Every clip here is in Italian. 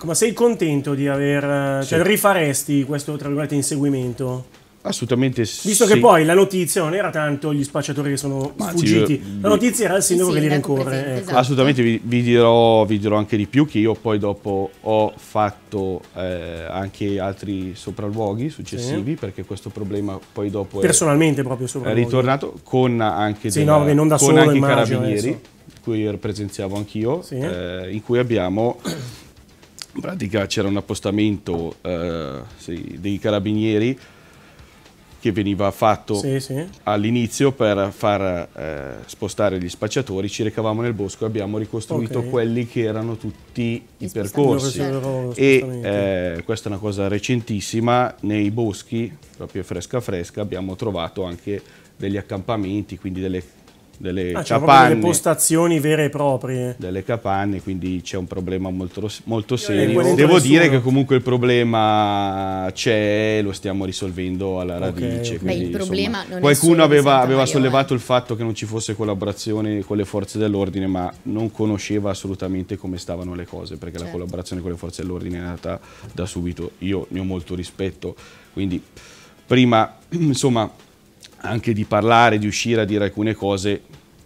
Ecco, ma sei contento di aver... Eh, cioè, sì. Cioè, rifaresti questo, tra virgolette, inseguimento? Assolutamente sì. Visto che poi la notizia non era tanto gli spacciatori che sono Ma fuggiti, sì, la notizia era il sindaco sì, che li rincorre. Presente, ecco. esatto. Assolutamente, vi, vi, dirò, vi, dirò, anche di più che io poi dopo ho fatto eh, anche altri sopralluoghi successivi sì. perché questo problema poi dopo Personalmente è, proprio è ritornato con anche, della, no, non da con solo, anche i carabinieri, adesso. cui presenziavo anch'io, eh, in cui abbiamo in pratica c'era un appostamento eh, sì, dei carabinieri che veniva fatto sì, sì. all'inizio per far eh, spostare gli spacciatori, ci recavamo nel bosco e abbiamo ricostruito okay. quelli che erano tutti i percorsi. E eh, questa è una cosa recentissima, nei boschi, proprio fresca fresca, abbiamo trovato anche degli accampamenti, quindi delle delle ah, capanne. Delle postazioni vere e proprie. Delle capanne, quindi c'è un problema molto, molto serio. Devo nessuno. dire che comunque il problema c'è, lo stiamo risolvendo alla radice. Okay. Quindi, Beh, insomma, qualcuno aveva, aveva sollevato il fatto che non ci fosse collaborazione con le forze dell'ordine, ma non conosceva assolutamente come stavano le cose, perché certo. la collaborazione con le forze dell'ordine è nata da subito. Io ne ho molto rispetto, quindi prima, insomma anche di parlare, di uscire a dire alcune cose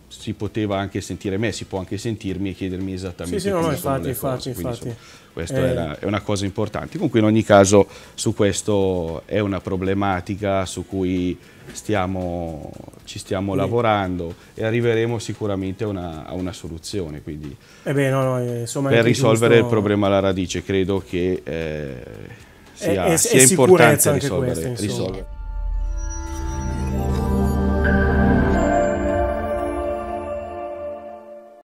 si poteva anche sentire me, si può anche sentirmi e chiedermi esattamente sì, sì, come no, infatti, infatti, infatti. Sono, questa eh. è, una, è una cosa importante. Comunque in ogni caso su questo è una problematica su cui stiamo, ci stiamo sì. lavorando e arriveremo sicuramente a una, a una soluzione. Quindi eh beh, no, no, eh, insomma, per risolvere giusto... il problema alla radice credo che eh, sia, è, è, sia importante risolvere. Questo, risolvere.